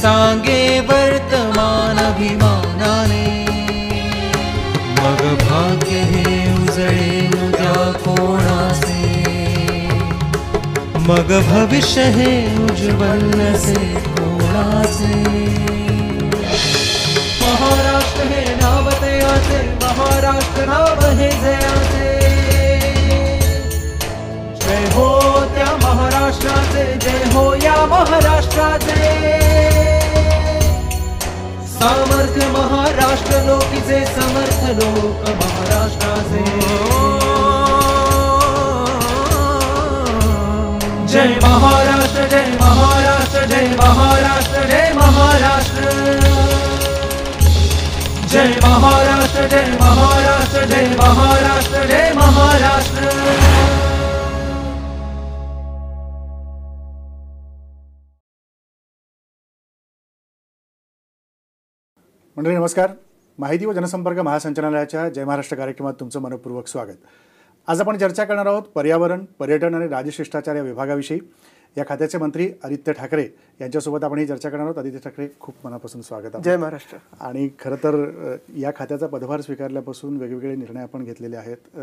सांगे वर्तमान अभिमानाने मग भाग्य हे उजळे उद्या कोणाचे मग भविष्य हे उज्ज्वल से कोणाचे महाराष्ट्र हे नाव तयाचे महाराष्ट्र नाव हे जयाचे जय हो त्या महाराष्ट्राचे जय हो या महाराष्ट्राचे सामर्थ्य महाराष्ट्र लोकीचे समर्थ लोक महाराष्ट्राचे जय महाराष्ट्र जय महाराष्ट्र जय महाराष्ट्र जय महाराष्ट्र जय महाराष्ट्र जय महाराष्ट्र जय महाराष्ट्र जय महाराष्ट्र मंडळी नमस्कार माहिती व जनसंपर्क महासंचालनालयाच्या जय महाराष्ट्र कार्यक्रमात तुमचं मनपूर्वक स्वागत आज आपण चर्चा करणार आहोत पर्यावरण पर्यटन आणि राजशिष्टाचार या विभागाविषयी या खात्याचे मंत्री आदित्य ठाकरे यांच्यासोबत आपण ही चर्चा करणार आहोत आदित्य ठाकरे खूप मनापासून स्वागत आहे जय महाराष्ट्र आणि खरं तर या खात्याचा पदभार स्वीकारल्यापासून वेगवेगळे निर्णय आपण घेतलेले आहेत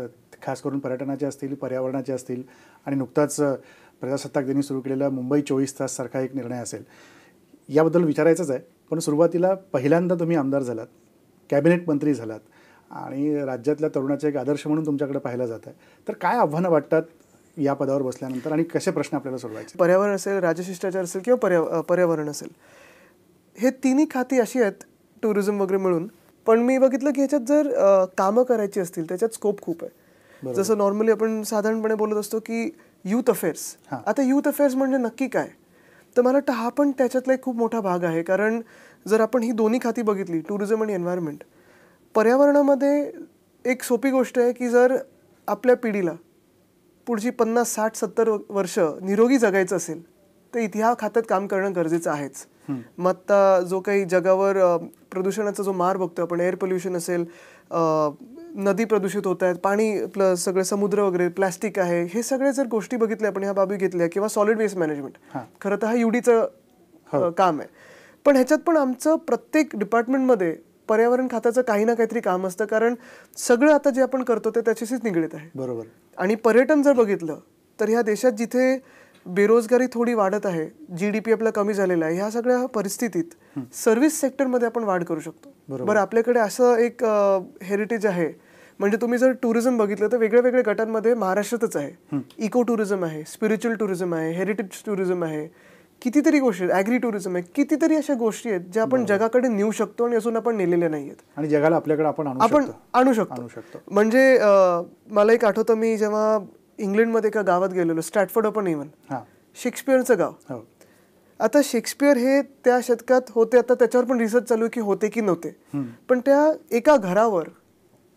खास करून पर्यटनाचे असतील पर्यावरणाचे असतील आणि नुकताच प्रजासत्ताक दिनी सुरू केलेला मुंबई चोवीस तास सारखा एक निर्णय असेल याबद्दल विचारायचंच आहे पण सुरुवातीला पहिल्यांदा तुम्ही आमदार झालात कॅबिनेट मंत्री झालात आणि राज्यातल्या तरुणाचा एक आदर्श म्हणून तुमच्याकडे पाहिला जात आहे तर काय आव्हानं वाटतात या पदावर बसल्यानंतर आणि कसे प्रश्न आपल्याला सोडवायचे पर्यावरण असेल राजशिष्टाचार असेल किंवा पर्या पर्यावरण असेल हे तिन्ही खाती अशी आहेत टुरिझम वगैरे मिळून पण मी बघितलं की ह्याच्यात जर कामं करायची असतील त्याच्यात स्कोप खूप आहे जसं नॉर्मली आपण साधारणपणे बोलत असतो की युथ अफेअर्स आता यूथ अफेअर्स म्हणजे नक्की काय तर मला वाटतं हा पण त्याच्यातला एक खूप मोठा भाग आहे कारण जर आपण ही दोन्ही खाती बघितली टुरिझम आणि एन्व्हायरमेंट पर्यावरणामध्ये एक सोपी गोष्ट आहे की जर आपल्या पिढीला पुढची पन्नास साठ सत्तर वर्ष निरोगी जगायचं असेल तर इतिहास खात्यात काम करणं गरजेचं आहेच मग आता जो काही जगावर प्रदूषणाचा जो मार बघतो आपण एअर पोल्युशन असेल नदी प्रदूषित होत आहेत पाणी प्लस सगळे समुद्र वगैरे प्लॅस्टिक आहे हे सगळे जर गोष्टी बघितल्या आपण ह्या बाबी घेतल्या किंवा सॉलिड वेस्ट मॅनेजमेंट खरं तर हा युडीचं हो. काम आहे पण ह्याच्यात पण आमचं प्रत्येक डिपार्टमेंटमध्ये पर्यावरण खात्याचं काही ना काहीतरी काम असतं कारण सगळं आता जे आपण करतो ते त्याच्याशीच निगडीत आहे बरोबर आणि पर्यटन जर बघितलं तर ह्या देशात जिथे बेरोजगारी थोडी वाढत आहे जी डी पी आपला कमी झालेला आहे ह्या सगळ्या परिस्थितीत सर्व्हिस सेक्टरमध्ये आपण वाढ करू शकतो बरं आपल्याकडे असं एक हेरिटेज आहे म्हणजे तुम्ही जर टुरिझम बघितलं तर वेगळ्या वेगळ्या गटांमध्ये महाराष्ट्रातच आहे इको टुरिझम आहे स्पिरिच्युअल टुरिझम आहे हेरिटेज टुरिझम आहे कितीतरी गोष्टी आहेत ॲग्री टुरिझम आहे कितीतरी अशा गोष्टी आहेत ज्या आपण जगाकडे नेऊ शकतो आणि अजून आपण नेलेल्या नाही आहेत आणि जगाला आपल्याकडे आपण आपण आणू शकतो आणू शकतो म्हणजे मला एक आठवतं मी जेव्हा इंग्लंड मध्ये एका गावात गेलेलो स्टॅटफोर्ड पण इव्हन शेक्सपियरचं गाव हो. आता शेक्सपियर हे त्या शतकात होते आता त्याच्यावर पण रिसर्च चालू की होते की नव्हते पण त्या एका घरावर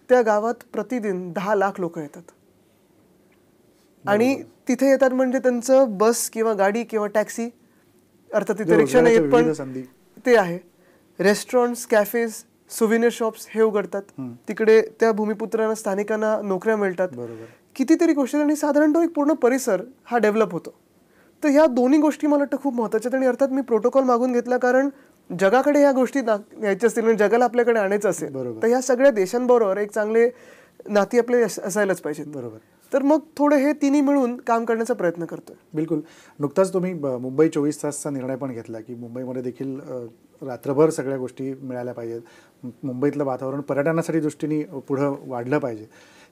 त्या गावात प्रतिदिन दहा लाख लोक येतात आणि तिथे येतात म्हणजे त्यांचं बस किंवा गाडी किंवा टॅक्सी अर्थात तिथे हो, रिक्षा नाही येत पण ते आहे रेस्टॉरंट्स कॅफेज सुविनियर शॉप्स हे उघडतात तिकडे त्या भूमिपुत्रांना स्थानिकांना नोकऱ्या मिळतात बरोबर कितीतरी गोष्टी आणि साधारण तो एक पूर्ण परिसर हा डेव्हलप होतो तर ह्या दोन्ही गोष्टी मला वाटतं खूप महत्त्वाच्या आहेत आणि अर्थात मी प्रोटोकॉल मागून घेतला कारण जगाकडे ह्या गोष्टी ना यायच्या असतील म्हणजे जगाला आपल्याकडे आणायचं असेल तर ह्या सगळ्या देशांबरोबर एक चांगले नाती आपले असायलाच पाहिजेत बरोबर तर मग थोडं हे तिन्ही मिळून काम करण्याचा प्रयत्न करतोय बिलकुल नुकताच तुम्ही मुंबई चोवीस तासचा निर्णय पण घेतला की मुंबईमध्ये देखील रात्रभर सगळ्या गोष्टी मिळाल्या पाहिजेत मुंबईतलं वातावरण पर्यटनासाठी दृष्टीने पुढं वाढलं पाहिजे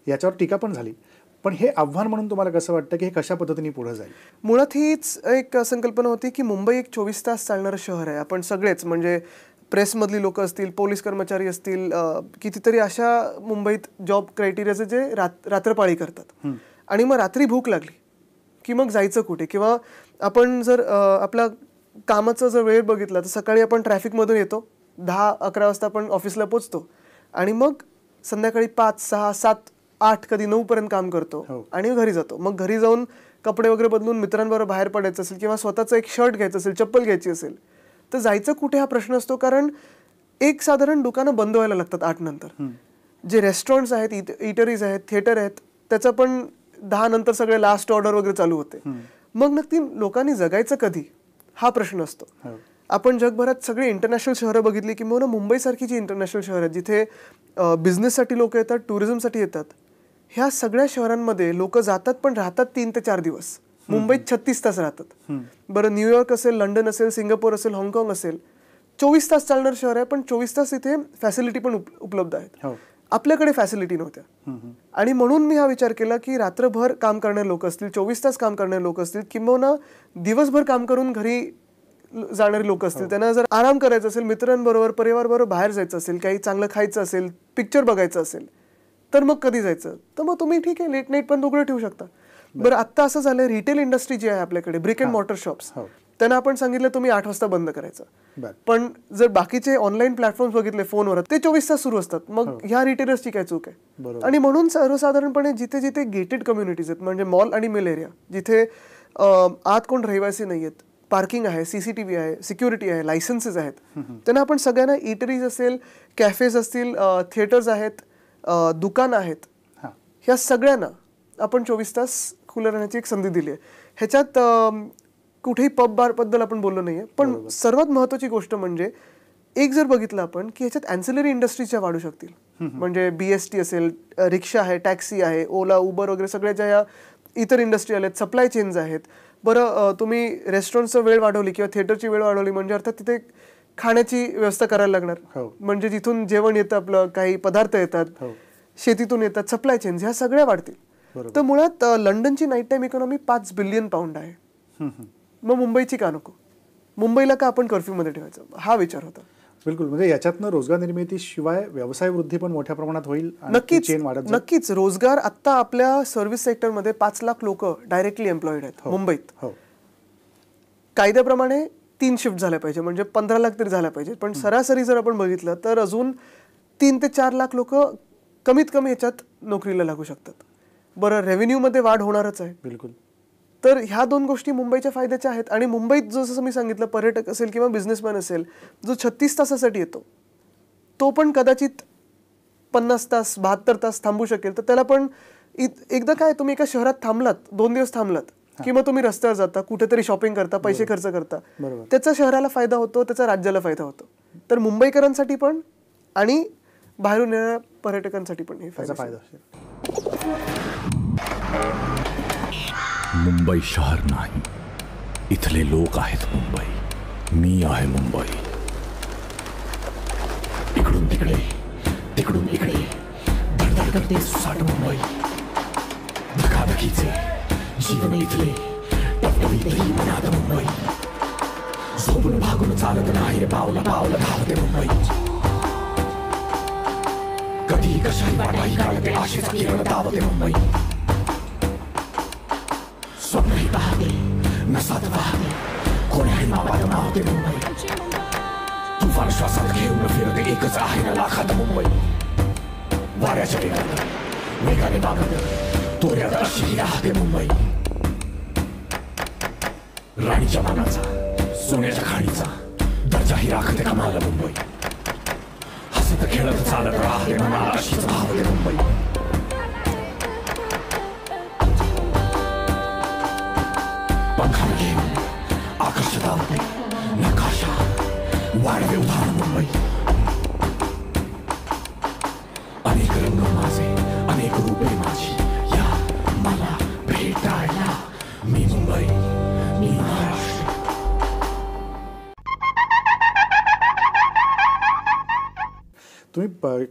याच्यावर टीका पण झाली पण हे आव्हान म्हणून तुम्हाला कसं वाटतं की हे कशा पद्धतीने पुढे जाईल मुळात हीच एक संकल्पना होती की मुंबई एक चोवीस तास चालणारं शहर आहे आपण सगळेच म्हणजे प्रेसमधली लोकं असतील पोलीस कर्मचारी असतील कितीतरी अशा मुंबईत जॉब क्रायटेरियाचे जे रात रात्रपाळी करतात आणि मग रात्री भूक लागली की मग जायचं कुठे किंवा आपण जर आपला कामाचा जर वेळ बघितला तर सकाळी आपण ट्रॅफिकमधून येतो दहा अकरा वाजता आपण ऑफिसला पोचतो आणि मग संध्याकाळी पाच सहा सात आठ कधी नऊ पर्यंत काम करतो हो. आणि घरी जातो मग घरी जाऊन कपडे वगैरे बदलून मित्रांबरोबर बाहेर पडायचं असेल किंवा स्वतःचं एक शर्ट घ्यायचं असेल चप्पल घ्यायची असेल तर जायचं कुठे हा प्रश्न असतो कारण एक साधारण दुकानं बंद व्हायला लागतात आठ नंतर जे रेस्टॉरंट्स आहेत इटरीज आहेत थिएटर आहेत त्याचं पण दहा नंतर सगळे लास्ट ऑर्डर वगैरे चालू होते मग नक्की लोकांनी जगायचं कधी हा प्रश्न असतो हो. आपण जगभरात सगळी इंटरनॅशनल शहरं बघितली किंवा मुंबईसारखी जी इंटरनॅशनल शहर आहेत जिथे बिझनेससाठी लोक येतात टुरिझमसाठी येतात ह्या सगळ्या शहरांमध्ये लोक जातात पण राहतात तीन ते चार दिवस मुंबईत छत्तीस तास राहतात बरं न्यूयॉर्क असेल लंडन असेल सिंगापूर असेल हाँगकाँग असेल चोवीस तास चालणार शहर आहे पण चोवीस तास इथे फॅसिलिटी पण उपलब्ध आहेत हो. आपल्याकडे फॅसिलिटी नव्हत्या आणि म्हणून मी हा विचार केला की रात्रभर काम करणारे लोक असतील चोवीस तास काम करणारे लोक असतील किंबहुना दिवसभर काम करून घरी जाणारे लोक असतील हो. त्यांना जर आराम करायचा असेल मित्रांबरोबर परिवारबरोबर बाहेर जायचं असेल काही चांगलं खायचं असेल पिक्चर बघायचं असेल तर मग कधी जायचं तर मग तुम्ही ठीक आहे लेट नाईट पण उघडं ठेवू शकता बरं आत्ता असं झालं रिटेल इंडस्ट्री जी आहे आपल्याकडे ब्रिक अँड मॉटर शॉप्स त्यांना आपण सांगितलं तुम्ही आठ वाजता बंद करायचं पण जर बाकीचे ऑनलाईन प्लॅटफॉर्म बघितले फोनवर ते चोवीस तास सुरू असतात मग हो. ह्या रिटेलर्सची काय चूक आहे आणि म्हणून सर्वसाधारणपणे जिथे जिथे गेटेड कम्युनिटीज आहेत म्हणजे मॉल आणि मिल एरिया जिथे आत कोण रहिवासी नाही आहेत पार्किंग आहे सीसीटीव्ही आहे सिक्युरिटी आहे लायसन्सेस आहेत त्यांना आपण सगळ्यांना इटरीज असेल कॅफेज असतील थिएटर्स आहेत दुकानं आहेत ह्या सगळ्यांना आपण चोवीस तास खुलं राहण्याची एक संधी दिली आहे ह्याच्यात कुठेही पब बार बद्दल आपण बोललो नाही आहे पण सर्वात महत्त्वाची गोष्ट म्हणजे एक जर बघितलं आपण की ह्याच्यात अँसिलरी इंडस्ट्रीच्या वाढू शकतील म्हणजे बी एस टी असेल रिक्षा आहे टॅक्सी आहे ओला उबर वगैरे सगळ्या ज्या या इतर इंडस्ट्री आहेत सप्लाय चेन्स आहेत बरं तुम्ही रेस्टॉरंटचं वेळ वाढवली किंवा थिएटरची वेळ वाढवली म्हणजे अर्थात तिथे खाण्याची व्यवस्था करायला लागणार हो. म्हणजे तिथून जेवण येतं आपलं काही पदार्थ येतात हो. शेतीतून येतात सप्लाय चेन्स ह्या सगळ्या वाढतील तर मुळात लंडनची नाईट टाईम इकॉनॉमी पाच बिलियन पाऊंड आहे मग मुंबईची का नको मुंबईला का आपण कर्फ्यू मध्ये ठेवायचं हा विचार होता बिलकुल म्हणजे याच्यातनं रोजगार निर्मिती शिवाय व्यवसाय वृद्धी पण मोठ्या प्रमाणात होईल नक्कीच चेन वाढत नक्कीच रोजगार आता आपल्या सर्व्हिस सेक्टरमध्ये पाच लाख लोक डायरेक्टली एम्प्लॉईड आहेत हो. मुंबईत कायद्याप्रमाणे तीन शिफ्ट झाल्या पाहिजे म्हणजे पंधरा लाख तरी झाल्या पाहिजे पण सरासरी जर आपण बघितलं तर अजून तीन ते चार लाख लोक कमीत कमी ह्याच्यात नोकरीला लागू शकतात बरं रेव्हेन्यूमध्ये वाढ होणारच आहे बिलकुल तर ह्या दोन गोष्टी मुंबईच्या फायद्याच्या आहेत आणि मुंबईत जसं मी सांगितलं पर्यटक असेल किंवा बिझनेसमॅन असेल जो छत्तीस तासासाठी येतो तो पण कदाचित पन्नास तास बहात्तर तास थांबू शकेल तर त्याला पण एकदा काय तुम्ही एका शहरात थांबलात दोन दिवस थांबलात किंवा तुम्ही रस्त्यावर जाता कुठेतरी शॉपिंग करता पैसे खर्च करता त्याचा शहराला फायदा होतो त्याचा राज्याला फायदा होतो तर मुंबईकरांसाठी पण आणि बाहेरून येणाऱ्या पर्यटकांसाठी पण हे फायदा मुंबई शहर नाही इथले लोक आहेत मुंबई मी आहे मुंबई इकडून तिकडे तिकडून इकडे साठ मुंबई धकाधकीचे जीवन इथले टपटवीत ही बनात मुंबई झोपून भागून चालत नाही रे पावलं पावलं धावते मुंबई कधीही कशाही वाटाही काढते आशेचा किरण धावते मुंबई स्वप्नही पाहते नसात पाहते कोण्याही मापात मावते मुंबई तुफान श्वासात घेऊन फिरते एकच आहे ना लाखात मुंबई वाऱ्याच्या वेगात वेगाने मागत तोऱ्यात अशी राहते मुंबई राणीच्या मानाचा सोन्याच्या खाणीचा दर्जा ही राखते का कमाल मुंबई हसत खेळत चालत राहते मनाला अशीच भावते मुंबई पंखाने घेऊन आकाशात नकाशा वाढवे उदाहरण मुंबई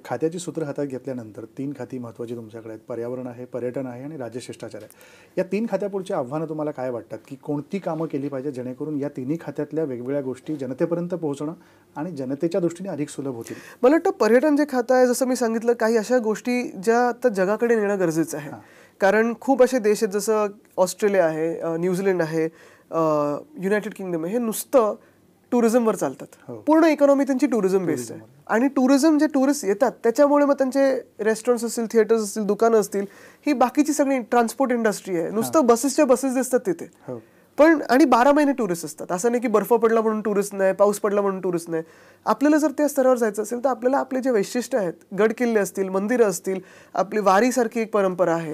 खात्याची सूत्र हातात घेतल्यानंतर तीन खाती महत्त्वाची तुमच्याकडे आहेत पर्यावरण आहे पर्यटन आहे आणि राज्यशिष्टाचार आहे या तीन खात्यापुढची आव्हानं तुम्हाला काय वाटतात की कोणती कामं केली पाहिजे जेणेकरून या तिन्ही खात्यातल्या वेगवेगळ्या गोष्टी जनतेपर्यंत पोहोचणं आणि जनतेच्या दृष्टीने अधिक सुलभ होतील मला वाटतं पर्यटन जे खातं आहे जसं मी सांगितलं काही अशा गोष्टी ज्या आता जगाकडे नेणं गरजेचं आहे कारण खूप असे देश आहेत जसं ऑस्ट्रेलिया आहे न्यूझीलंड आहे युनायटेड किंगडम आहे हे नुसतं टुरिझमवर चालतात हो. पूर्ण इकॉनॉमी त्यांची टुरिझम बेस्ड आहे आणि टुरिझम जे टुरिस्ट येतात त्याच्यामुळे मग त्यांचे रेस्टॉरंट्स असतील थिएटर्स असतील दुकानं असतील ही बाकीची सगळी ट्रान्सपोर्ट इंडस्ट्री आहे नुसतं बसेसच्या बसेस दिसतात तिथे हो. पण आणि बारा महिने टुरिस्ट असतात असं नाही की बर्फ पडला म्हणून टुरिस्ट नाही पाऊस पडला म्हणून टुरिस्ट नाही आपल्याला जर त्या स्तरावर जायचं असेल तर आपल्याला आपले जे वैशिष्ट्य आहेत गड किल्ले असतील मंदिरं असतील आपली वारीसारखी एक परंपरा आहे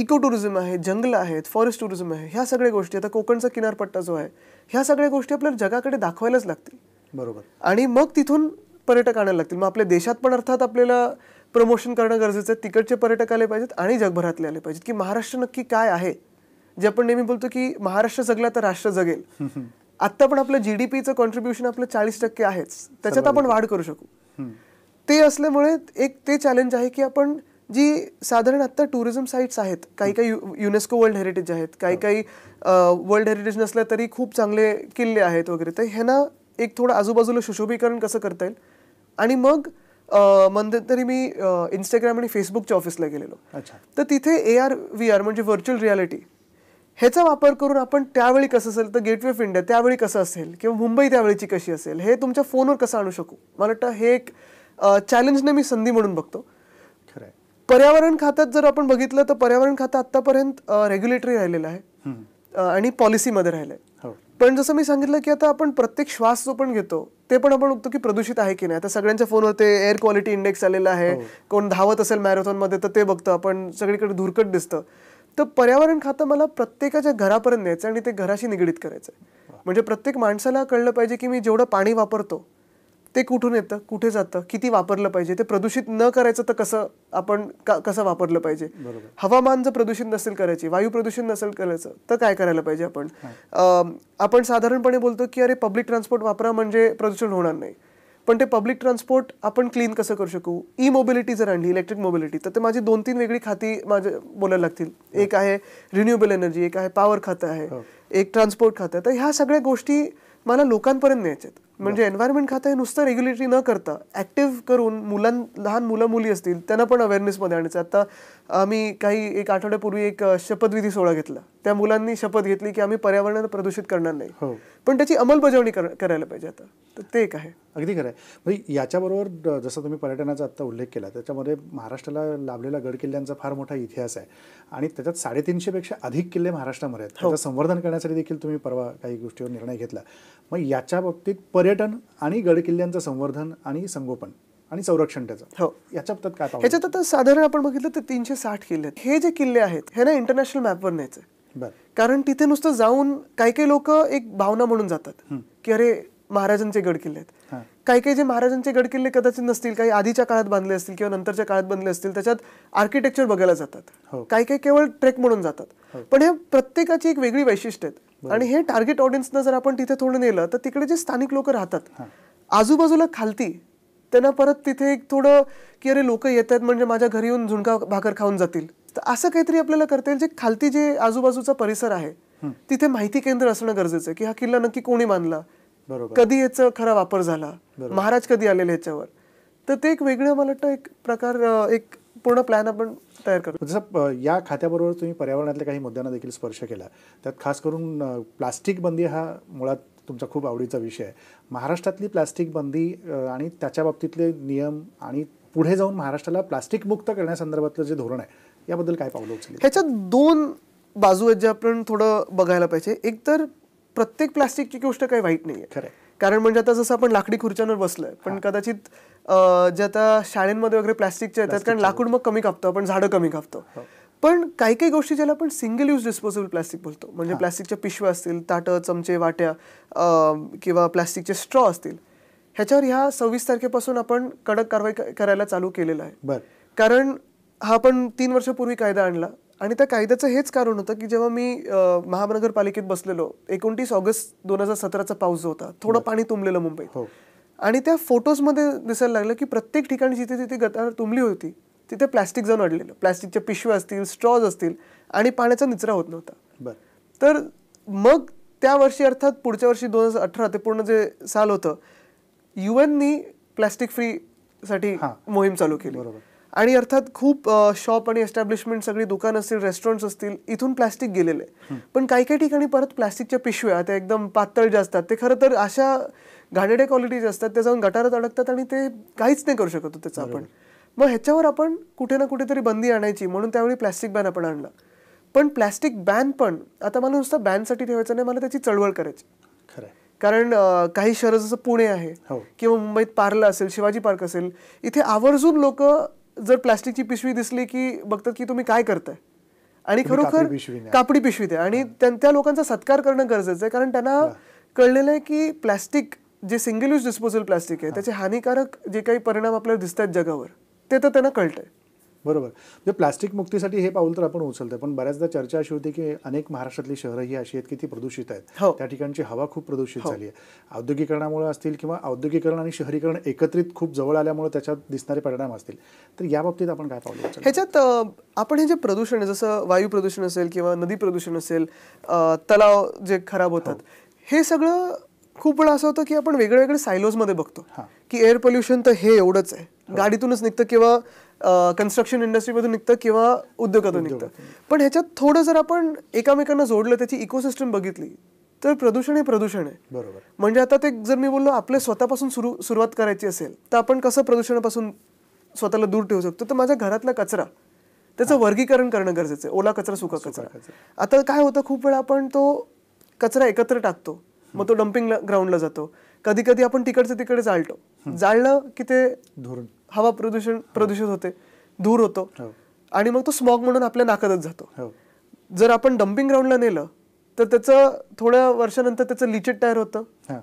इको हो. टुरिझम आहे जंगल आहेत फॉरेस्ट टुरिझम आहे ह्या सगळ्या गोष्टी आता कोकणचा किनारपट्टा जो आहे ह्या सगळ्या गोष्टी आपल्याला जगाकडे दाखवायलाच लागतील बरोबर आणि मग तिथून पर्यटक आणायला लागतील मग आपल्या देशात पण अर्थात आपल्याला प्रमोशन करणं गरजेचं आहे तिकडचे पर्यटक आले पाहिजेत आणि जगभरातले आले पाहिजेत की महाराष्ट्र नक्की काय आहे जे आपण नेहमी बोलतो की महाराष्ट्र जगला तर राष्ट्र जगेल आत्ता पण आपलं जीडीपीचं कॉन्ट्रीब्युशन आपलं चाळीस टक्के आहेच त्याच्यात आपण वाढ करू शकू ते असल्यामुळे एक ते चॅलेंज आहे की आपण जी साधारण आत्ता टुरिझम साईट्स आहेत काही काही युनेस्को वर्ल्ड हेरिटेज आहेत काही हो. काही वर्ल्ड हेरिटेज नसल्या तरी खूप चांगले किल्ले आहेत वगैरे तर ह्यांना एक थोडं आजूबाजूला सुशोभीकरण कसं करता येईल आणि मग तरी मी इंस्टाग्राम आणि फेसबुकच्या ऑफिसला गेलेलो तर तिथे ए आर व्ही आर म्हणजे व्हर्च्युअल रियालिटी ह्याचा वापर करून आपण त्यावेळी कसं असेल तर गेटवे ऑफ इंडिया त्यावेळी कसं असेल किंवा मुंबई त्यावेळीची कशी असेल हे तुमच्या फोनवर कसं आणू शकू मला वाटतं हे एक ने मी संधी म्हणून बघतो पर्यावरण खात्यात जर आपण बघितलं तर पर्यावरण खातं आतापर्यंत रेग्युलेटरी राहिलेलं आहे आणि पॉलिसीमध्ये राहिलं आहे हो. पण जसं मी सांगितलं की आता आपण प्रत्येक श्वास जो पण घेतो ते पण आपण बघतो की प्रदूषित आहे की नाही आता सगळ्यांच्या फोनवर ते एअर क्वालिटी इंडेक्स आलेला आहे हो. कोण धावत असेल मॅरेथॉनमध्ये तर ते बघतं आपण सगळीकडे धुरकट दिसतं तर पर्यावरण खातं मला प्रत्येकाच्या घरापर्यंत न्यायचं आणि ते घराशी निगडीत करायचं म्हणजे प्रत्येक माणसाला कळलं पाहिजे की मी जेवढं पाणी वापरतो ते कुठून येतं कुठे जातं किती वापरलं पाहिजे ते प्रदूषित न करायचं तर कसं आपण कसं वापरलं पाहिजे हवामान जर प्रदूषित नसेल करायची वायू प्रदूषण नसेल करायचं तर काय करायला पाहिजे आपण आपण साधारणपणे बोलतो की अरे पब्लिक ट्रान्सपोर्ट वापरा म्हणजे प्रदूषण होणार नाही पण ते पब्लिक ट्रान्सपोर्ट आपण क्लीन कसं करू शकू ई मोबिलिटी जर आणली इलेक्ट्रिक मोबिलिटी तर ते माझी दोन तीन वेगळी खाती माझे बोलायला लागतील एक आहे रिन्युएबल एनर्जी एक आहे पॉवर खातं आहे हो. एक ट्रान्सपोर्ट खातं तर ह्या सगळ्या गोष्टी मला लोकांपर्यंत न्यायच्या म्हणजे एन्व्हायरमेंट खातं हे नुसतं रेग्युलेटरी न करता ऍक्टिव्ह करून मुलां लहान मुलं मुली असतील त्यांना पण अवेअरनेसमध्ये आणायचं आता आम्ही काही एक आठवड्यापूर्वी एक शपथविधी सोहळा घेतला त्या मुलांनी शपथ घेतली की आम्ही पर्यावरण प्रदूषित करणार नाही हो। पण त्याची अंमलबजावणी करायला पाहिजे आता तर ते एक आहे अगदी खरं आहे म्हणजे याच्याबरोबर जसं तुम्ही पर्यटनाचा आत्ता उल्लेख केला त्याच्यामध्ये महाराष्ट्राला लाभलेला गड किल्ल्यांचा फार मोठा इतिहास आहे आणि त्याच्यात साडेतीनशेपेक्षा अधिक किल्ले महाराष्ट्रामध्ये आहेत हो. त्याचं संवर्धन करण्यासाठी देखील तुम्ही परवा काही गोष्टीवर निर्णय घेतला मग याच्या बाबतीत पर्यटन आणि गडकिल्ल्यांचं संवर्धन आणि संगोपन आणि संरक्षण त्याचं हो याच्या बाबतीत काय ह्याच्यात आता साधारण आपण बघितलं तर तीनशे साठ किल्ले हे जे किल्ले आहेत हे ना इंटरनॅशनल मॅपवर न्यायचे कारण तिथे नुसतं जाऊन काही काही लोक एक भावना म्हणून जातात की अरे महाराजांचे गड किल्ले आहेत काही काही जे महाराजांचे गड किल्ले कदाचित नसतील काही आधीच्या काळात बांधले असतील किंवा नंतरच्या काळात बांधले असतील त्याच्यात आर्किटेक्चर बघायला जातात हो. काही काही केवळ ट्रेक म्हणून जातात हो. पण हे प्रत्येकाची एक वेगळी वैशिष्ट्य आहेत आणि हे टार्गेट ऑडियन्स जर आपण तिथे थोडं नेलं तर तिकडे जे स्थानिक लोक राहतात आजूबाजूला खालती त्यांना परत तिथे एक थोडं की अरे लोक येत आहेत म्हणजे माझ्या घरी येऊन झुणका भाकर खाऊन जातील तर असं काहीतरी आपल्याला करता येईल जे खालती जे आजूबाजूचा परिसर आहे तिथे माहिती केंद्र असणं गरजेचं आहे की हा किल्ला नक्की कोणी बांधला कधी याचा खरा वापर झाला महाराज कधी आलेले ह्याच्यावर तर ते एक वेगळं मला वाटतं एक प्रकार एक पूर्ण प्लॅन आपण तयार करतो जसं या खात्याबरोबर तुम्ही पर्यावरणातल्या काही मुद्द्यांना देखील स्पर्श केला त्यात खास करून प्लास्टिक बंदी हा मुळात तुमचा खूप आवडीचा विषय आहे महाराष्ट्रातली प्लास्टिक बंदी आणि त्याच्या बाबतीतले नियम आणि पुढे जाऊन महाराष्ट्राला प्लास्टिक मुक्त करण्यासंदर्भातलं जे धोरण आहे याबद्दल काय पावलं उचल ह्याच्यात दोन बाजू आहेत जे आपण थोडं बघायला पाहिजे एक तर प्रत्येक प्लास्टिकची गोष्ट काही वाईट नाही आहे खरं कारण म्हणजे आता जसं आपण लाकडी खुर्च्यांवर बसलोय पण कदाचित जे आता शाळेमध्ये वगैरे प्लास्टिकचे येतात कारण लाकूड मग कमी कापतो आपण झाडं कमी कापतो हो. पण काही काही गोष्टी ज्याला आपण सिंगल यूज डिस्पोजेबल प्लास्टिक बोलतो म्हणजे प्लास्टिकच्या पिशव्या असतील ताटं चमचे वाट्या किंवा प्लास्टिकचे स्ट्रॉ असतील ह्याच्यावर ह्या सव्वीस तारखेपासून आपण कडक कारवाई करायला चालू केलेला आहे कारण हा आपण तीन वर्षापूर्वी कायदा आणला आणि त्या कायद्याचं हेच कारण होतं की जेव्हा मी महानगरपालिकेत बसलेलो एकोणतीस ऑगस्ट दोन हजार सतराचा पाऊस जो होता थोडं पाणी तुंबलेलं मुंबईत हो. आणि त्या फोटोजमध्ये दिसायला लागलं की प्रत्येक ठिकाणी जिथे तिथे गटार तुंबली होती तिथे प्लॅस्टिक जाऊन अडलेलं प्लॅस्टिकच्या पिशव्या असतील स्ट्रॉज असतील आणि पाण्याचा निचरा होत नव्हता तर मग त्या वर्षी अर्थात पुढच्या वर्षी दोन हजार अठरा ते पूर्ण जे साल होतं एननी प्लॅस्टिक फ्रीसाठी मोहीम चालू केली आणि अर्थात खूप शॉप आणि एस्टॅब्लिशमेंट सगळी दुकान असतील रेस्टॉरंट असतील इथून प्लास्टिक गेलेले पण काही काही ठिकाणी परत प्लास्टिकच्या पिशव्या त्या एकदम पातळ ज्या असतात ते खरं तर अशा घाणेडे क्वालिटीज असतात ते जाऊन गटारात अडकतात आणि ते काहीच नाही करू शकत त्याचं आपण मग ह्याच्यावर आपण कुठे ना कुठेतरी बंदी आणायची म्हणून त्यावेळी प्लॅस्टिक बॅन आपण आणला पण प्लॅस्टिक बॅन पण आता मला नुसतं बॅनसाठी ठेवायचं नाही मला त्याची चळवळ करायची कारण काही शहर जसं पुणे आहे हो. किंवा मुंबईत पार्ल असेल शिवाजी पार्क असेल इथे आवर्जून लोक जर प्लॅस्टिकची पिशवी दिसली की बघतात की तुम्ही काय करताय आणि खरोखर कापडी पिशवी द्या आणि त्या लोकांचा सत्कार करणं गरजेचं आहे कारण त्यांना कळलेलं आहे की प्लॅस्टिक जे सिंगल यूज डिस्पोजल प्लास्टिक आहे त्याचे हानिकारक जे काही परिणाम आपल्याला दिसत आहेत जगावर ते तर त्यांना आहे बरोबर म्हणजे प्लास्टिक मुक्तीसाठी हे पाऊल तर आपण उचलतोय पण बऱ्याचदा चर्चा अशी होती की अनेक महाराष्ट्रातली शहरं ही अशी आहेत की ती प्रदूषित आहेत हो. त्या ठिकाणची हवा खूप प्रदूषित हो. झाली आहे औद्योगिकरणामुळे असतील किंवा औद्योगिकरण आणि शहरीकरण एकत्रित खूप जवळ आल्यामुळे त्याच्यात दिसणारे परिणाम असतील तर या बाबतीत आपण काय पाहू ह्याच्यात आपण हे जे प्रदूषण आहे जसं वायू प्रदूषण असेल किंवा नदी प्रदूषण असेल तलाव जे खराब होतात हो. हे सगळं खूप वेळा असं होतं की आपण वेगळे सायलोज सायलोजमध्ये बघतो की एअर पोल्युशन तर हे एवढंच आहे हो. गाडीतूनच निघतं किंवा कन्स्ट्रक्शन इंडस्ट्रीमधून निघतं किंवा उद्योगातून निघतं पण ह्याच्यात थोडं जर आपण एकामेकांना जोडलं त्याची इकोसिस्टम बघितली तर प्रदूषण हे प्रदूषण आहे बरोबर म्हणजे आता ते जर मी बोललो आपल्या स्वतःपासून सुरू सुरुवात करायची असेल तर आपण कसं प्रदूषणापासून स्वतःला दूर ठेवू शकतो तर माझ्या घरातला कचरा त्याचं वर्गीकरण करणं गरजेचं आहे ओला कचरा सुका कचरा आता काय होतं खूप वेळा आपण तो कचरा एकत्र टाकतो मग तो डम्पिंग ग्राउंडला जातो कधी कधी आपण तिकडचं तिकडे जाळतो जाळलं की ते हवा प्रदूषण प्रदूषित होते धूर होतो हो. आणि मग तो स्मॉग म्हणून आपल्या नाकातच जातो हो. जर आपण डम्पिंग ग्राउंडला नेलं तर त्याचं थोड्या वर्षानंतर त्याचं लिचेट टायर होतं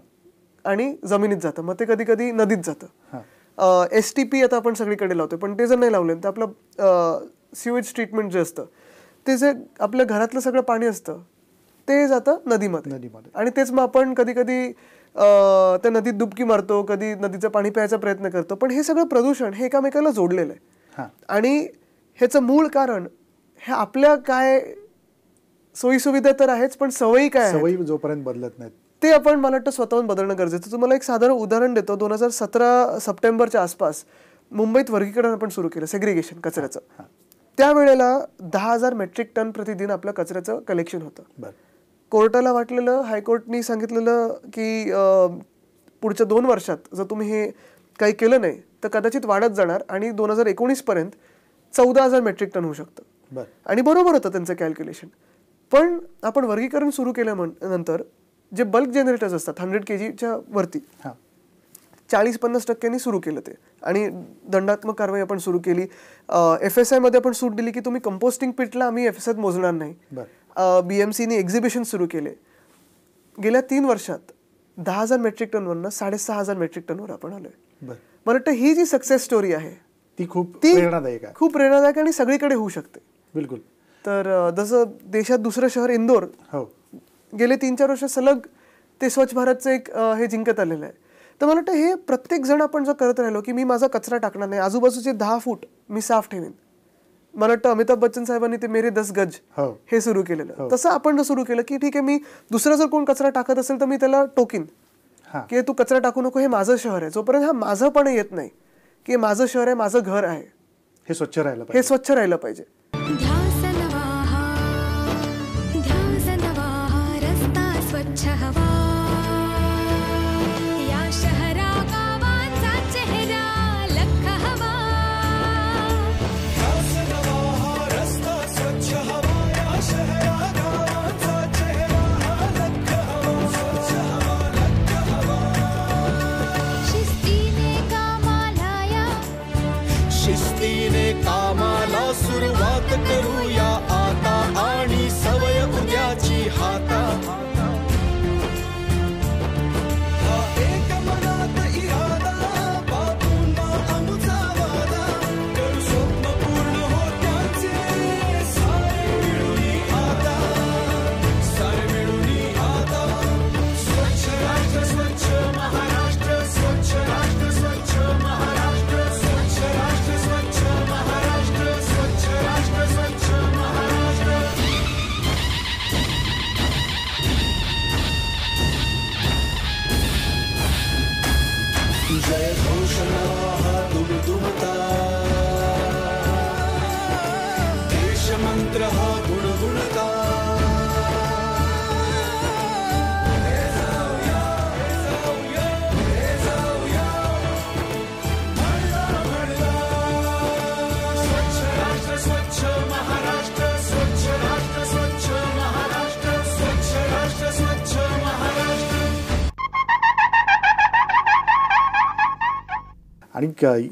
आणि जमिनीत जातं मग ते कधी कधी नदीत जातं एस टी पी आता आपण सगळीकडे लावतो पण ते जर नाही लावले तर आपलं सिवेज ट्रीटमेंट जे असतं ते जे आपल्या घरातलं सगळं पाणी असतं ते जातं नदीमध्ये नदीमध्ये आणि तेच मग आपण कधी कधी त्या नदीत दुबकी मारतो कधी नदीचं पाणी प्यायचा प्रयत्न करतो पण हे सगळं प्रदूषण हे एकामेकाला जोडलेलं आहे आणि ह्याचं मूळ कारण हे आपल्या काय सोयीसुविधा तर आहेच पण सवयी काय सवयी जोपर्यंत बदलत नाहीत ते आपण मला वाटतं स्वतःहून बदलणं गरजेचं तुम्हाला एक साधारण उदाहरण देतो दोन हजार सतरा सप्टेंबरच्या आसपास मुंबईत वर्गीकरण आपण सुरू केलं सेग्रिगेशन कचऱ्याचं त्यावेळेला दहा हजार मेट्रिक टन प्रतिदिन आपलं कचऱ्याचं कलेक्शन होतं कोर्टाला वाटलेलं हायकोर्टनी सांगितलेलं की पुढच्या दोन वर्षात जर तुम्ही हे काही केलं नाही तर कदाचित वाढत जाणार आणि दोन हजार पर्यंत चौदा हजार मेट्रिक टन होऊ शकतं आणि बरोबर होतं त्यांचं कॅल्क्युलेशन पण आपण वर्गीकरण सुरू नंतर जे बल्क जनरेटर्स असतात हंड्रेड के जीच्या वरती चाळीस पन्नास टक्क्यांनी सुरू केलं ते आणि दंडात्मक कारवाई आपण सुरू केली एफ एस आयमध्ये आपण सूट दिली की तुम्ही कंपोस्टिंग पिटला आम्ही एफ एस आयत मोजणार नाही बी एम सीने एक्झिबिशन सुरू केले गेल्या तीन वर्षात दहा हजार मेट्रिक टनवरनं साडेसहा हजार मेट्रिक टनवर आपण आलोय मला वाटतं ही जी सक्सेस स्टोरी आहे ती खूप प्रेरणादायक आहे खूप प्रेरणादायक आणि सगळीकडे होऊ शकते बिलकुल तर जसं देशात दुसरं शहर इंदोर हो गेले तीन चार वर्ष सलग ते स्वच्छ भारतचं एक हे जिंकत आलेलं आहे तर मला वाटतं हे प्रत्येक जण आपण जर करत राहिलो की मी माझा कचरा टाकणार नाही आजूबाजूचे दहा फूट मी साफ ठेवेन मला वाटतं अमिताभ बच्चन साहेबांनी ते मेरे दस गज हो. हे सुरू केलेलं हो. तसं आपण सुरू केलं की ठीक आहे मी दुसरा जर कोण कचरा टाकत असेल तर मी त्याला टोकीन की तू कचरा टाकू नको हे माझं शहर आहे जोपर्यंत हा माझं पण येत नाही की माझं शहर आहे माझं घर आहे हे स्वच्छ राहिलं हे स्वच्छ राहिलं पाहिजे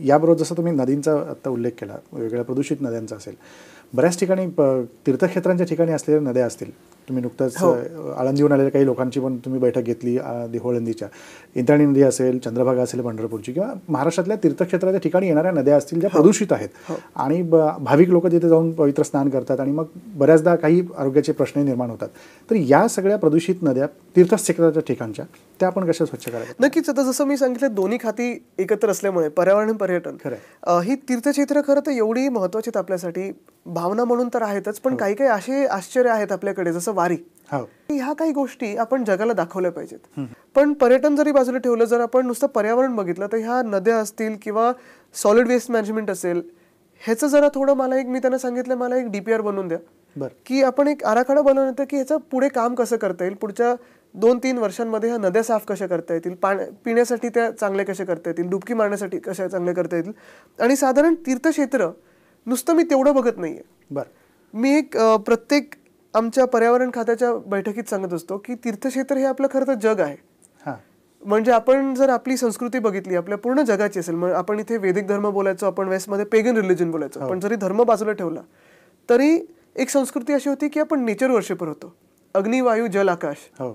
याबरोबर जसं तुम्ही नदींचा आत्ता उल्लेख केला वेगळ्या प्रदूषित नद्यांचा असेल बऱ्याच ठिकाणी तीर्थक्षेत्रांच्या ठिकाणी असलेल्या नद्या असतील तुम्ही नुकतंच हो. आळंदीहून आलेल्या काही लोकांची पण तुम्ही बैठक घेतली देहोळंदीच्या इंद्राणी नदी असेल चंद्रभागा असेल पंढरपूरची किंवा महाराष्ट्रातल्या तीर्थक्षेत्राच्या ठिकाणी येणाऱ्या नद्या असतील ज्या हो. प्रदूषित आहेत हो. आणि भाविक लोक तिथे जाऊन पवित्र स्नान करतात आणि मग बऱ्याचदा काही आरोग्याचे प्रश्न निर्माण होतात तर या सगळ्या प्रदूषित नद्या तीर्थक्षेत्राच्या ठिकाणच्या त्या आपण कशा स्वच्छ करायच्या नक्कीच आता जसं मी सांगितलं दोन्ही खाती एकत्र असल्यामुळे पर्यावरण पर्यटन खरं ही तीर्थक्षेत्र खरं तर एवढी महत्वाची आपल्यासाठी भावना म्हणून तर आहेतच पण काही काही असे आश्चर्य आहेत आपल्याकडे जसं वारी हो. ह्या काही गोष्टी आपण जगाला दाखवल्या पाहिजेत पण पर्यटन जरी बाजूला ठेवलं जर आपण नुसतं पर्यावरण बघितलं तर ह्या नद्या असतील किंवा सॉलिड वेस्ट मॅनेजमेंट असेल ह्याचं जरा थोडं मला एक मी त्यांना सांगितलं मला एक डीपीआर बनवून द्या की आपण एक आराखडा बनवण्यात की ह्याचं पुढे काम कसं करता येईल पुढच्या दोन तीन वर्षांमध्ये ह्या नद्या साफ कशा करता येतील पाण्या पिण्यासाठी त्या चांगल्या कशा करता येतील डुबकी मारण्यासाठी कशा चांगल्या करता येतील आणि साधारण तीर्थक्षेत्र नुसतं मी तेवढं बघत नाहीये बरं मी एक प्रत्येक आमच्या पर्यावरण खात्याच्या बैठकीत सांगत असतो की तीर्थक्षेत्र हे आपलं खरं तर जग आहे म्हणजे आपण जर आपली संस्कृती बघितली आपल्या पूर्ण जगाची असेल म्हणजे आपण इथे वेदिक धर्म बोलायचो आपण वेस्टमध्ये पेगन रिलिजन बोलायचो हो. पण जरी धर्म बाजूला ठेवला तरी एक संस्कृती अशी होती की आपण नेचर वर्षेपर होतो अग्निवायू जल आकाश हो.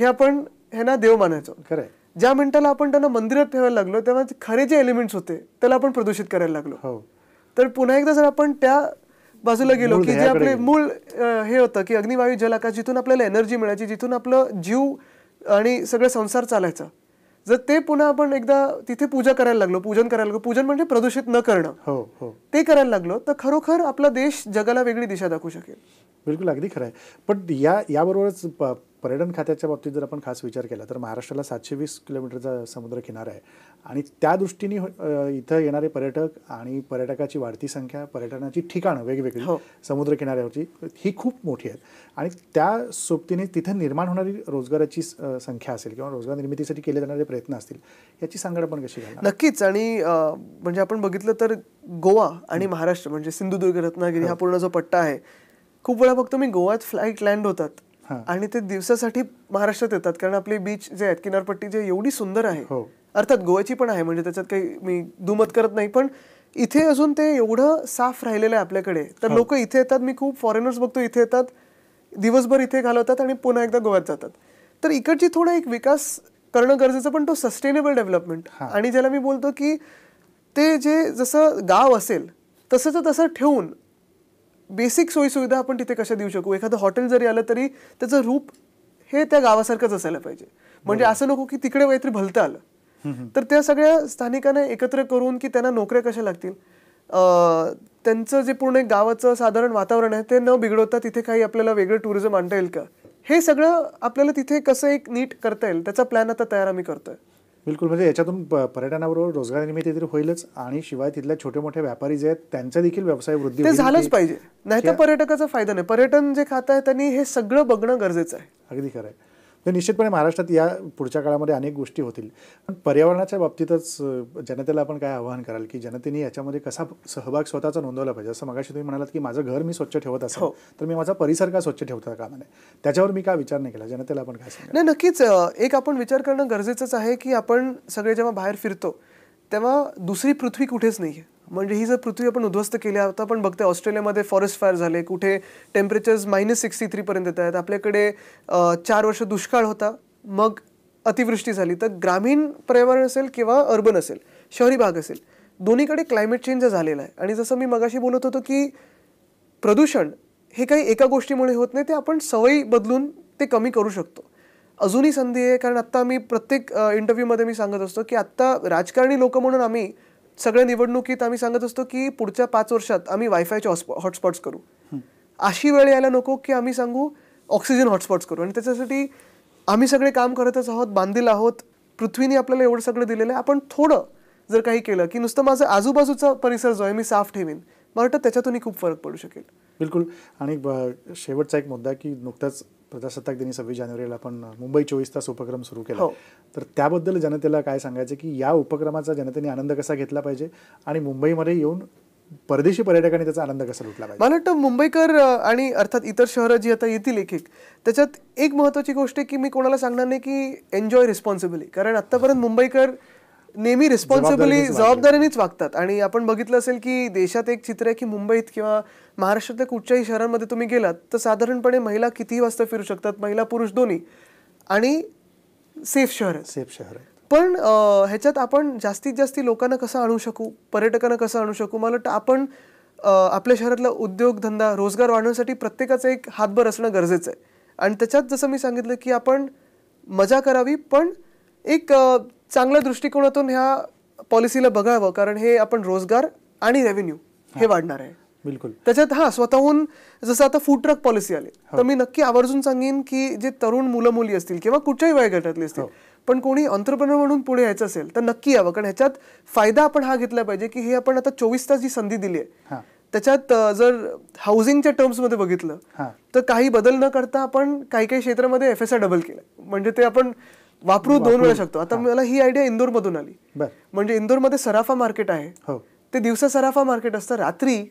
हे आपण ह्यांना देव मानायचो खरं ज्या मिनिटाला आपण त्यांना मंदिरात ठेवायला लागलो तेव्हा खरे जे एलिमेंट्स होते त्याला आपण प्रदूषित करायला लागलो हो. तर पुन्हा एकदा जर आपण त्या बाजूला गेलो की जे आपले मूळ हे होतं की अग्निवायू जलाका जिथून आपल्याला एनर्जी मिळायची जिथून आपलं जीव आणि सगळं संसार चालायचा जर ते पुन्हा आपण एकदा तिथे पूजा करायला लागलो पूजन करायला लागलो पूजन म्हणजे प्रदूषित न करणं हो हो ते करायला लागलो तर खरोखर आपला देश जगाला वेगळी दिशा दाखवू शकेल बिलकुल अगदी खरं आहे पण या याबरोबरच पर्यटन खात्याच्या बाबतीत जर आपण खास विचार केला तर महाराष्ट्राला सातशे वीस किलोमीटरचा समुद्र किनारा आहे आणि त्या दृष्टीने इथं येणारे पर्यटक आणि पर्यटकाची वाढती संख्या पर्यटनाची ठिकाणं वेगवेगळी हो. समुद्र किनाऱ्यावरची ही खूप मोठी आहेत आणि त्या सोबतीने तिथं निर्माण होणारी रोजगाराची संख्या असेल किंवा रोजगार निर्मितीसाठी केले जाणारे प्रयत्न असतील याची सांगड पण कशी घ्या नक्कीच आणि म्हणजे आपण बघितलं तर गोवा आणि महाराष्ट्र म्हणजे सिंधुदुर्ग रत्नागिरी हा हो. पूर्ण जो पट्टा आहे खूप वेळा फक्त मी गोव्यात फ्लाईट लँड होतात आणि ते दिवसासाठी महाराष्ट्रात येतात कारण आपले बीच जे आहेत किनारपट्टी जे एवढी सुंदर आहे हो. अर्थात गोव्याची पण आहे म्हणजे त्याच्यात काही मी दुमत करत नाही पण इथे अजून ते एवढं साफ राहिलेलं आहे आपल्याकडे तर लोक इथे येतात मी खूप फॉरेनर्स बघतो इथे येतात दिवसभर इथे घालवतात आणि पुन्हा एकदा गोव्यात जातात तर इकडची थोडा एक विकास करणं गरजेचं पण तो सस्टेनेबल डेव्हलपमेंट आणि ज्याला मी बोलतो की ते जे जसं गाव असेल तसंच तसं ठेवून बेसिक सोयीसुविधा आपण तिथे कशा देऊ शकू एखादं हॉटेल जरी आलं तरी त्याचं रूप हे त्या गावासारखंच असायला पाहिजे म्हणजे असं नको की तिकडे काहीतरी भलतं आलं तर त्या सगळ्या स्थानिकांना एकत्र करून की त्यांना नोकऱ्या कशा लागतील त्यांचं जे पूर्ण गावाचं साधारण वातावरण आहे ते न बिघडवता तिथे काही आपल्याला वेगळं टुरिझम आणता येईल का हे सगळं आपल्याला तिथे कसं एक नीट करता येईल त्याचा प्लॅन आता तयार आम्ही करतोय बिलकुल म्हणजे याच्यातून पर्यटनाबरोबर रोजगार निर्मिती तरी होईलच आणि शिवाय तिथल्या छोटे मोठे व्यापारी जे आहेत त्यांचा देखील व्यवसाय वृद्धी झालंच पाहिजे नाहीतर पर्यटकाचा फायदा नाही पर्यटन जे खात त्यांनी हे सगळं बघणं गरजेचं आहे अगदी खरं आहे तर निश्चितपणे महाराष्ट्रात या पुढच्या काळामध्ये अनेक गोष्टी होतील पण पर्यावरणाच्या बाबतीतच जनतेला आपण काय आवाहन कराल की जनतेने याच्यामध्ये कसा सहभाग स्वतःचा नोंदवला पाहिजे असं मगाशी तुम्ही म्हणालात की माझं घर मी स्वच्छ ठेवत असो हो. तर मी माझा परिसर का स्वच्छ ठेवता का म्हणे त्याच्यावर मी काय विचार नाही केला जनतेला आपण काय नाही नक्कीच एक आपण विचार करणं गरजेचंच आहे की आपण सगळे जेव्हा बाहेर फिरतो तेव्हा दुसरी पृथ्वी कुठेच नाही आहे म्हणजे ही जर पृथ्वी आपण उद्ध्वस्त केली आता आपण बघते ऑस्ट्रेलियामध्ये फॉरेस्ट फायर झाले कुठे टेम्परेचर्स मायनस सिक्स्टी थ्रीपर्यंत येत आहेत आपल्याकडे चार वर्ष दुष्काळ होता मग अतिवृष्टी झाली तर ग्रामीण पर्यावरण असेल किंवा अर्बन असेल शहरी भाग असेल दोन्हीकडे क्लायमेट चेंज झालेला आहे आणि जसं मी मगाशी बोलत होतो की प्रदूषण हे काही एका गोष्टीमुळे होत नाही ते आपण सवयी बदलून ते कमी करू शकतो अजूनही संधी आहे कारण आत्ता मी प्रत्येक इंटरव्ह्यूमध्ये मी सांगत असतो की आत्ता राजकारणी लोक म्हणून आम्ही सगळ्या निवडणुकीत आम्ही सांगत असतो की पुढच्या पाच वर्षात आम्ही वायफायचे हॉटस्पॉट्स करू अशी वेळ यायला नको की आम्ही सांगू ऑक्सिजन हॉटस्पॉट्स करू आणि त्याच्यासाठी आम्ही सगळे काम करतच आहोत बांधील आहोत पृथ्वीने आपल्याला एवढं सगळं दिलेलं आहे आपण थोडं जर काही केलं की नुसतं माझं आजूबाजूचा परिसर जो आहे मी साफ ठेवीन मला वाटतं त्याच्यातूनही खूप फरक पडू शकेल बिलकुल आणि शेवटचा एक मुद्दा की नुकताच प्रजासत्ताक दिनी सव्वीस जानेवारीला आपण मुंबई चोवीस तास उपक्रम सुरू केला हो. तर त्याबद्दल जनतेला काय सांगायचं की या उपक्रमाचा जनतेने आनंद कसा घेतला पाहिजे आणि मुंबईमध्ये येऊन परदेशी पर्यटकांनी त्याचा आनंद कसा लुटला पाहिजे मला वाटतं मुंबईकर आणि अर्थात इतर शहरं जी आता येतील एक एक त्याच्यात एक महत्त्वाची गोष्ट की मी कोणाला सांगणार नाही की एन्जॉय रिस्पॉन्सिबिलिटी कारण आत्तापर्यंत मुंबईकर नेहमी रिस्पॉन्सिबली जबाबदारीनेच वागतात आणि आपण बघितलं असेल की देशात एक चित्र आहे की मुंबईत किंवा महाराष्ट्रातल्या कुठच्याही शहरांमध्ये तुम्ही गेलात तर साधारणपणे महिला कितीही वाजता फिरू शकतात महिला पुरुष दोन्ही आणि सेफ शहर सेफ शहर पण ह्याच्यात आपण जास्तीत जास्त लोकांना कसं आणू शकू पर्यटकांना कसं आणू शकू मला वाटतं आपण आपल्या शहरातला उद्योगधंदा रोजगार वाढवण्यासाठी प्रत्येकाचं एक हातभर असणं गरजेचं आहे आणि त्याच्यात जसं मी सांगितलं की आपण मजा करावी पण एक चांगल्या दृष्टिकोनातून ह्या पॉलिसीला बघावं कारण हे आपण रोजगार आणि रेव्हेन्यू हे वाढणार आहे बिलकुल त्याच्यात हा स्वतःहून जसं आता फूड ट्रक पॉलिसी आली हो. तर मी नक्की आवर्जून सांगेन की जे तरुण मुलं मुली असतील किंवा कुठच्याही गटातली असतील हो. पण कोणी ऑन्टरप्रनर म्हणून पुढे यायचं असेल तर नक्की यावं कारण ह्याच्यात फायदा आपण हा घेतला पाहिजे की हे आपण आता चोवीस तास जी संधी दिली आहे त्याच्यात जर हाऊसिंगच्या मध्ये बघितलं तर काही बदल न करता आपण काही काही क्षेत्रामध्ये एफ एस आय डबल केलं म्हणजे ते आपण वापरू दोन वेळा शकतो आता मला ही आयडिया मधून आली म्हणजे मध्ये सराफा मार्केट आहे हो. ते दिवसा सराफा मार्केट असतं रात्री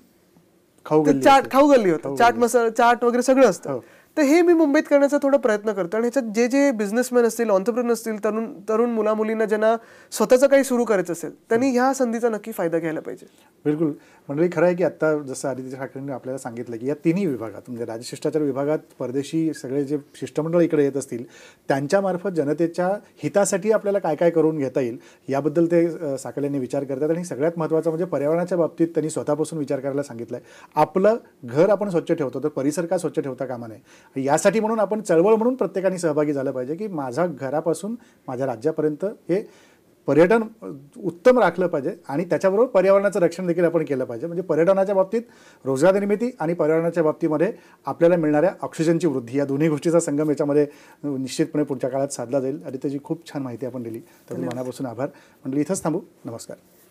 खाऊ चाट खाऊ गल्ली होतं चाट मसाला चाट वगैरे सगळं असतं हो. तर हे मी मुंबईत करण्याचा थोडा प्रयत्न करतो आणि ह्याच्यात जे जे बिझनेसमॅन असतील ऑन्टरप्रिन असतील तरुण तरुण मुला मुलींना ज्यांना स्वतःचं काही सुरू करायचं असेल त्यांनी ह्या संधीचा नक्की फायदा घ्यायला पाहिजे बिलकुल म्हणजे खरं आहे की आत्ता जसं आदित्य ठाकरेंनी आपल्याला सांगितलं की या तिन्ही विभागात म्हणजे राजशिष्टाचार विभागात परदेशी सगळे जे शिष्टमंडळ इकडे येत असतील त्यांच्यामार्फत जनतेच्या हितासाठी आपल्याला काय काय करून घेता येईल याबद्दल ते यांनी विचार करतात आणि सगळ्यात महत्त्वाचं म्हणजे पर्यावरणाच्या बाबतीत त्यांनी स्वतःपासून विचार करायला सांगितलं आहे आपलं घर आपण स्वच्छ ठेवतो तर परिसर का स्वच्छ ठेवता कामा नये यासाठी म्हणून आपण चळवळ म्हणून प्रत्येकाने सहभागी झालं पाहिजे की माझा घरापासून माझ्या राज्यापर्यंत हे पर्यटन उत्तम राखलं पाहिजे आणि त्याच्याबरोबर पर्यावरणाचं रक्षण देखील आपण केलं पाहिजे म्हणजे पर्यटनाच्या बाबतीत रोजगार निर्मिती आणि पर्यावरणाच्या बाबतीमध्ये आपल्याला मिळणाऱ्या ऑक्सिजनची वृद्धी या दोन्ही गोष्टीचा संगम याच्यामध्ये निश्चितपणे पुढच्या काळात साधला जाईल आणि त्याची खूप छान माहिती आपण दिली तर मनापासून आभार म्हणजे इथंच थांबू नमस्कार